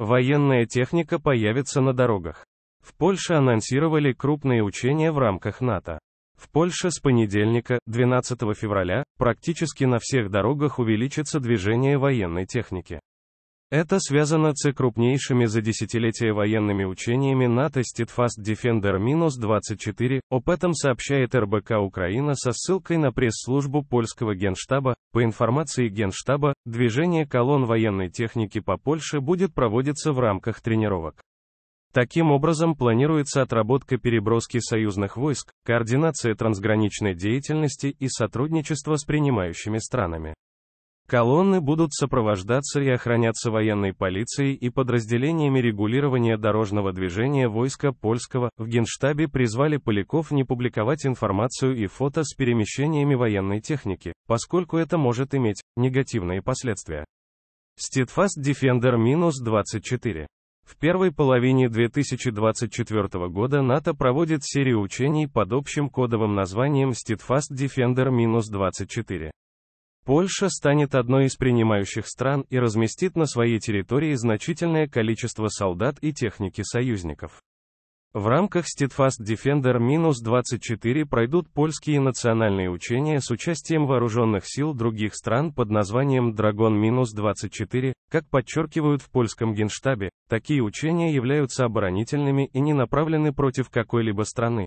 Военная техника появится на дорогах. В Польше анонсировали крупные учения в рамках НАТО. В Польше с понедельника, 12 февраля, практически на всех дорогах увеличится движение военной техники. Это связано с крупнейшими за десятилетия военными учениями НАТО Steadfast Defender -24. Об этом сообщает РБК Украина со ссылкой на пресс-службу польского генштаба. По информации генштаба, движение колонн военной техники по Польше будет проводиться в рамках тренировок. Таким образом планируется отработка переброски союзных войск, координация трансграничной деятельности и сотрудничество с принимающими странами. Колонны будут сопровождаться и охраняться военной полицией и подразделениями регулирования дорожного движения войска польского. В Генштабе призвали поляков не публиковать информацию и фото с перемещениями военной техники, поскольку это может иметь негативные последствия. Steadfast Defender минус 24. В первой половине 2024 года НАТО проводит серию учений под общим кодовым названием Steadfast Defender минус 24. Польша станет одной из принимающих стран и разместит на своей территории значительное количество солдат и техники союзников. В рамках Steadfast Defender -24 пройдут польские национальные учения с участием вооруженных сил других стран под названием «Драгон-24». Как подчеркивают в польском генштабе, такие учения являются оборонительными и не направлены против какой-либо страны,